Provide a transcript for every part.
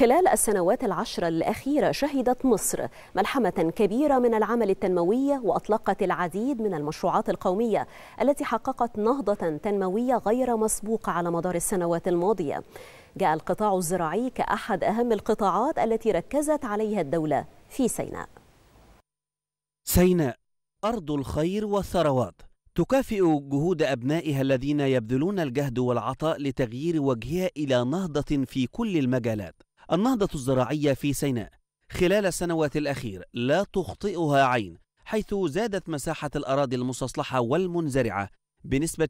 خلال السنوات العشر الأخيرة شهدت مصر ملحمة كبيرة من العمل التنموي وأطلقت العديد من المشروعات القومية التي حققت نهضة تنموية غير مسبوقة على مدار السنوات الماضية جاء القطاع الزراعي كأحد أهم القطاعات التي ركزت عليها الدولة في سيناء سيناء أرض الخير والثروات تكافئ جهود أبنائها الذين يبذلون الجهد والعطاء لتغيير وجهها إلى نهضة في كل المجالات النهضة الزراعية في سيناء خلال السنوات الأخيرة لا تخطئها عين حيث زادت مساحة الأراضي المستصلحة والمنزرعة بنسبة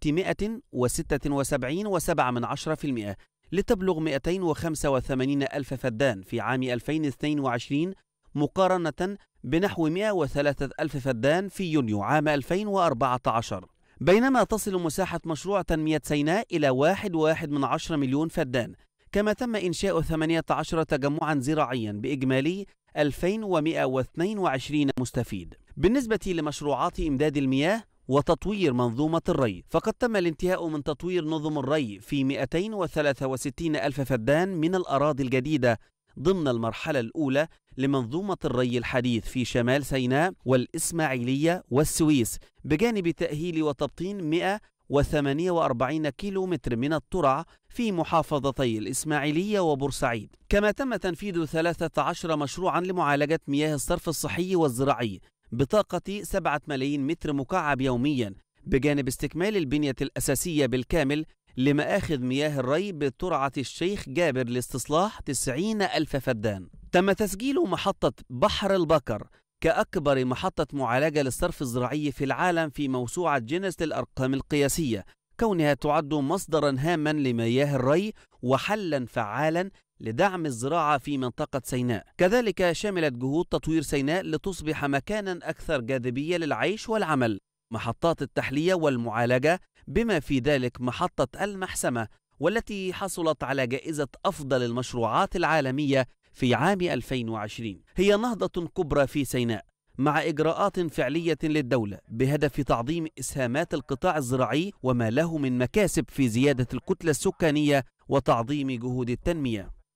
176.7% لتبلغ 285 ألف فدان في عام 2022 مقارنة بنحو 103 ألف فدان في يونيو عام 2014 بينما تصل مساحة مشروع تنمية سيناء إلى 1.1 مليون فدان كما تم إنشاء 18 تجمعا زراعيا بإجمالي 2122 مستفيد بالنسبة لمشروعات إمداد المياه وتطوير منظومة الري فقد تم الانتهاء من تطوير نظم الري في 263 ألف فدان من الأراضي الجديدة ضمن المرحلة الأولى لمنظومة الري الحديث في شمال سيناء والإسماعيلية والسويس بجانب تأهيل وتبطين 100 وأربعين كيلو متر من الترع في محافظتي الإسماعيلية وبورسعيد كما تم تنفيذ 13 مشروعا لمعالجة مياه الصرف الصحي والزراعي بطاقة 7 ملايين متر مكعب يوميا بجانب استكمال البنية الأساسية بالكامل لمآخذ مياه الري بترعة الشيخ جابر لاستصلاح تسعين ألف فدان تم تسجيل محطة بحر البكر كأكبر محطة معالجة للصرف الزراعي في العالم في موسوعة جينيس للأرقام القياسية كونها تعد مصدرا هاما لمياه الري وحلا فعالا لدعم الزراعة في منطقة سيناء كذلك شملت جهود تطوير سيناء لتصبح مكانا أكثر جاذبية للعيش والعمل محطات التحلية والمعالجة بما في ذلك محطة المحسمة والتي حصلت على جائزة أفضل المشروعات العالمية في عام 2020 هي نهضة كبرى في سيناء مع إجراءات فعلية للدولة بهدف تعظيم إسهامات القطاع الزراعي وما له من مكاسب في زيادة الكتلة السكانية وتعظيم جهود التنمية